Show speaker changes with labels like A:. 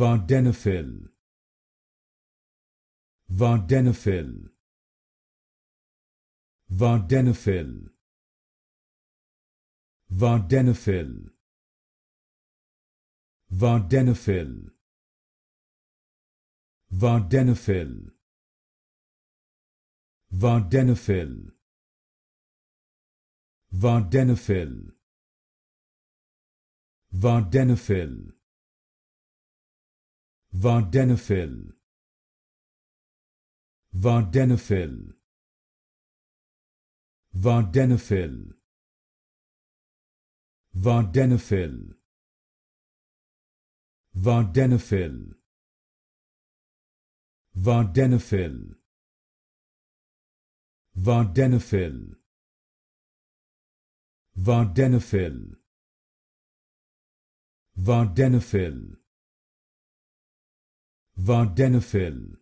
A: Vardenafil Vardenafil Vardenafil Vardenafil Vardenafil Vardenafil Vardenafil Vardenafil Vardenafil Vardenafil Vardenafil Vardenafil Vardenafil Vardenafil Vardenafil Vardenafil Vardenafil Vardenafil vardenafil